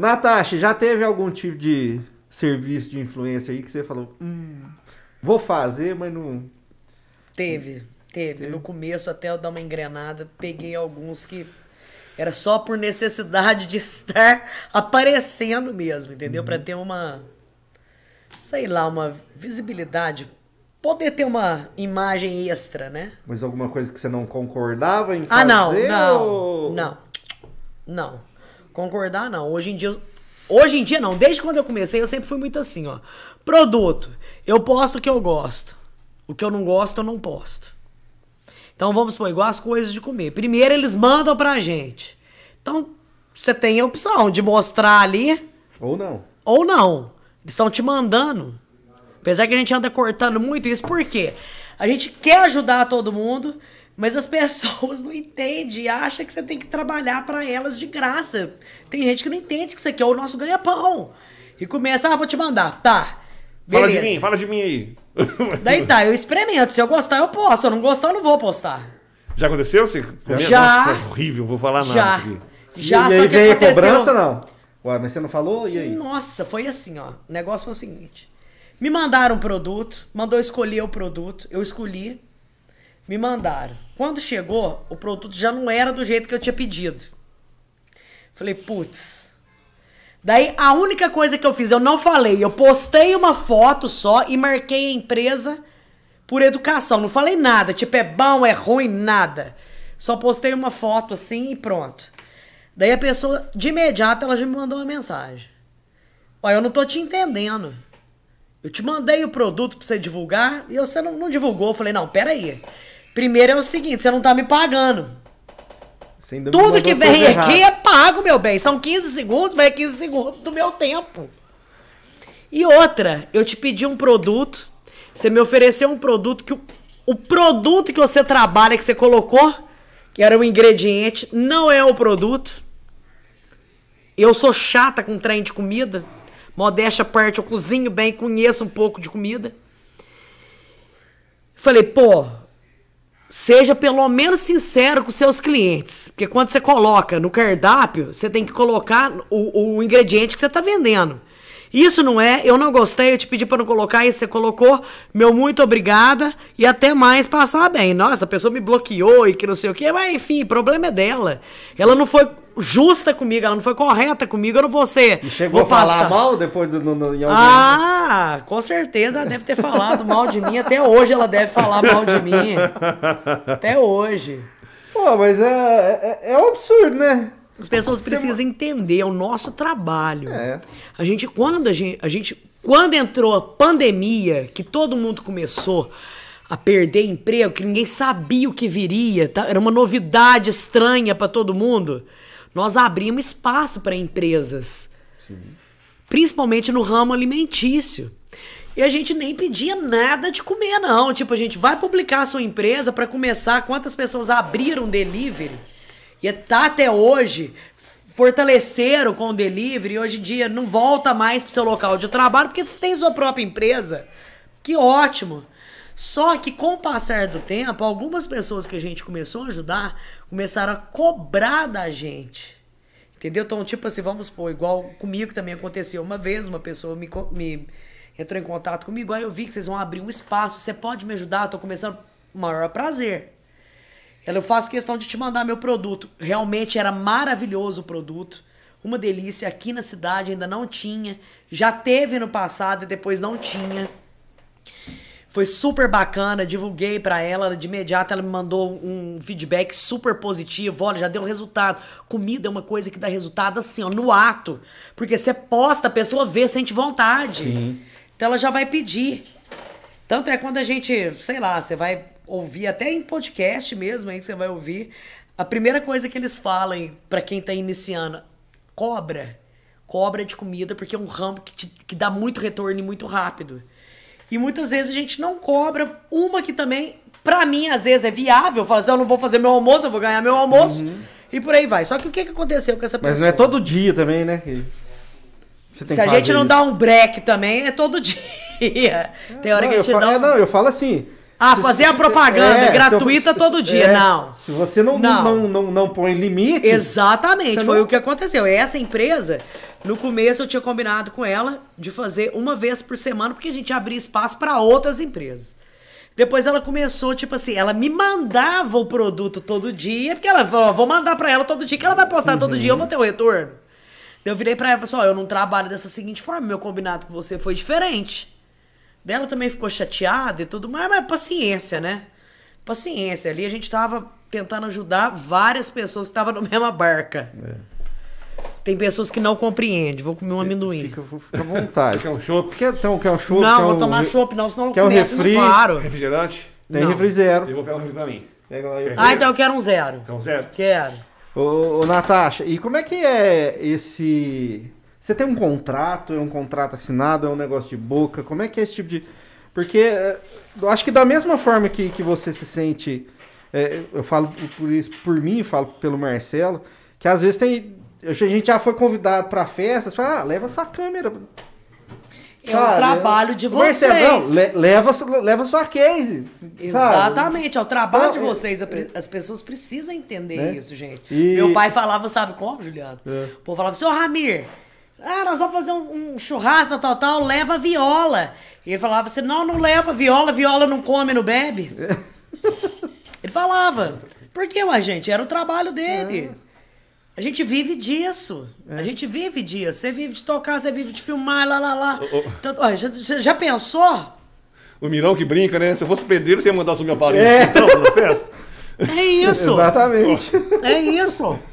Natasha, já teve algum tipo de serviço de influência aí que você falou, hum, vou fazer, mas não. Teve, teve. No começo, até eu dar uma engrenada, peguei alguns que era só por necessidade de estar aparecendo mesmo, entendeu? Uhum. Para ter uma, sei lá, uma visibilidade, poder ter uma imagem extra, né? Mas alguma coisa que você não concordava em fazer? Ah, não, não, ou... não, não. Concordar não. Hoje em dia. Hoje em dia não. Desde quando eu comecei, eu sempre fui muito assim, ó. Produto. Eu posto o que eu gosto. O que eu não gosto, eu não posto. Então vamos supor, igual as coisas de comer. Primeiro eles mandam pra gente. Então, você tem a opção de mostrar ali. Ou não. Ou não. Eles estão te mandando. Apesar que a gente anda cortando muito isso, por quê? A gente quer ajudar todo mundo. Mas as pessoas não entendem e acham que você tem que trabalhar para elas de graça. Tem gente que não entende que isso aqui é o nosso ganha-pão. E começa, ah, vou te mandar. Tá. Beleza. Fala de mim, fala de mim aí. Daí tá, eu experimento. Se eu gostar, eu posto. Se eu não gostar, eu não vou postar. Já aconteceu? Você Já. Nossa, é horrível, vou falar já. nada. Aqui. Já, e, e aí veio aconteceu... a cobrança, não? Ué, mas você não falou? E aí? Nossa, foi assim, ó. O negócio foi o seguinte. Me mandaram um produto, mandou escolher o produto, eu escolhi. Me mandaram. Quando chegou, o produto já não era do jeito que eu tinha pedido. Falei, putz. Daí a única coisa que eu fiz, eu não falei, eu postei uma foto só e marquei a empresa por educação. Não falei nada, tipo, é bom, é ruim, nada. Só postei uma foto assim e pronto. Daí a pessoa, de imediato, ela já me mandou uma mensagem. Olha, eu não tô te entendendo. Eu te mandei o produto pra você divulgar e você não, não divulgou. Eu falei, não, peraí. Primeiro é o seguinte, você não tá me pagando. Tudo que vem aqui é pago, meu bem. São 15 segundos, mas é 15 segundos do meu tempo. E outra, eu te pedi um produto, você me ofereceu um produto que o, o produto que você trabalha, que você colocou, que era um ingrediente, não é o produto. Eu sou chata com trem de comida. Modéstia parte, eu cozinho bem, conheço um pouco de comida. Falei, pô, Seja pelo menos sincero com seus clientes. Porque quando você coloca no cardápio, você tem que colocar o, o ingrediente que você está vendendo. Isso não é, eu não gostei, eu te pedi para não colocar, e você colocou, meu muito obrigada e até mais, passar bem. Nossa, a pessoa me bloqueou e que não sei o quê, mas enfim, o problema é dela. Ela não foi justa comigo, ela não foi correta comigo, eu não vou ser. E chegou vou a falar passar. mal depois do. No, no, em algum... Ah, com certeza ela deve ter falado mal de mim. Até hoje ela deve falar mal de mim. Até hoje. Pô, mas é, é, é, é um absurdo, né? As pessoas Você... precisam entender, é o nosso trabalho. É. A gente, quando a gente, a gente. Quando entrou a pandemia, que todo mundo começou a perder emprego, que ninguém sabia o que viria, tá? era uma novidade estranha para todo mundo nós abrimos espaço para empresas. Sim. Principalmente no ramo alimentício. E a gente nem pedia nada de comer, não. Tipo, a gente vai publicar a sua empresa para começar quantas pessoas abriram delivery. E tá até hoje, fortaleceram com o delivery. E hoje em dia não volta mais pro seu local de trabalho porque você tem sua própria empresa. Que ótimo. Só que com o passar do tempo, algumas pessoas que a gente começou a ajudar começaram a cobrar da gente. Entendeu? Então, tipo assim, vamos pô, igual comigo também aconteceu uma vez, uma pessoa me, me entrou em contato comigo, aí ah, eu vi que vocês vão abrir um espaço, você pode me ajudar? Eu tô começando, maior prazer. Ela Eu faço questão de te mandar meu produto. Realmente era maravilhoso o produto, uma delícia. Aqui na cidade ainda não tinha, já teve no passado e depois não tinha. Foi super bacana, divulguei para ela, de imediato ela me mandou um feedback super positivo. Olha, já deu resultado. Comida é uma coisa que dá resultado assim, ó, no ato. Porque você posta, a pessoa vê, sente vontade. Sim. Então ela já vai pedir. Tanto é quando a gente, sei lá, você vai ouvir até em podcast mesmo, aí você vai ouvir, a primeira coisa que eles falam para quem tá iniciando, cobra. Cobra de comida, porque é um ramo que, te, que dá muito retorno e muito rápido. E muitas vezes a gente não cobra uma que também, para mim, às vezes é viável. fazer assim, ah, eu não vou fazer meu almoço, eu vou ganhar meu almoço. Uhum. E por aí vai. Só que o que, aconteceu com essa pessoa? Mas não é todo dia também, né? Se a gente não isso. dá um break também, é todo dia. É, Tem hora não, que a gente dá. Um... É, não, eu falo assim. Ah, fazer a propaganda é, gratuita eu, todo dia, é, não. Se você não, não. Não, não, não, não põe limite. Exatamente, foi o que aconteceu. É essa empresa no começo eu tinha combinado com ela de fazer uma vez por semana, porque a gente abria espaço para outras empresas. Depois ela começou, tipo assim, ela me mandava o produto todo dia, porque ela falou, vou mandar para ela todo dia, que ela vai postar uhum. todo dia, eu vou ter o um retorno. Eu virei para ela e falei assim, eu não trabalho dessa seguinte forma, meu combinado com você foi diferente. Dela também ficou chateada e tudo mais, mas paciência, né? Paciência, ali a gente tava tentando ajudar várias pessoas que estavam na mesma barca. É. Tem pessoas que não compreendem. Vou comer um amendoim. Fica, fica à vontade. quer um chope? Quer, então, quer um chopp? Não, quer vou um... tomar chope, não, senão quer eu começo um refri? não paro. Refrigerante? Tem não. refri zero. Eu vou pegar um refri pra mim. Pega lá Ah, então eu quero um zero. Então zero? Quero. Ô, ô, Natasha, e como é que é esse... Você tem um contrato? É um contrato assinado? É um negócio de boca? Como é que é esse tipo de... Porque eh, eu acho que da mesma forma que, que você se sente... É, eu falo por isso por mim, falo pelo Marcelo, que às vezes tem a gente já foi convidado pra festa, só, ah, leva sua câmera. É o trabalho de é é? vocês. Não, leva, leva sua case. Exatamente, sabe? é o trabalho então, de é, vocês. É, as pessoas precisam entender né? isso, gente. E... Meu pai falava, sabe como, Juliano? É. O povo falava, senhor assim, Ramir, ah, nós vamos fazer um, um churrasco, tal, tal, leva viola. E ele falava assim, não, não leva viola, viola não come, não bebe. É. Ele falava. Por que, mais gente? Era o trabalho dele. A gente vive disso. É. A gente vive disso. Você vive de tocar, você vive de filmar, lá, lá, lá. Oh, oh. olha, já, já, pensou? O Mirão que brinca, né? Se eu fosse pedreiro, você ia mandar sumir a parede. É. Então, na festa. É isso. Exatamente. É isso.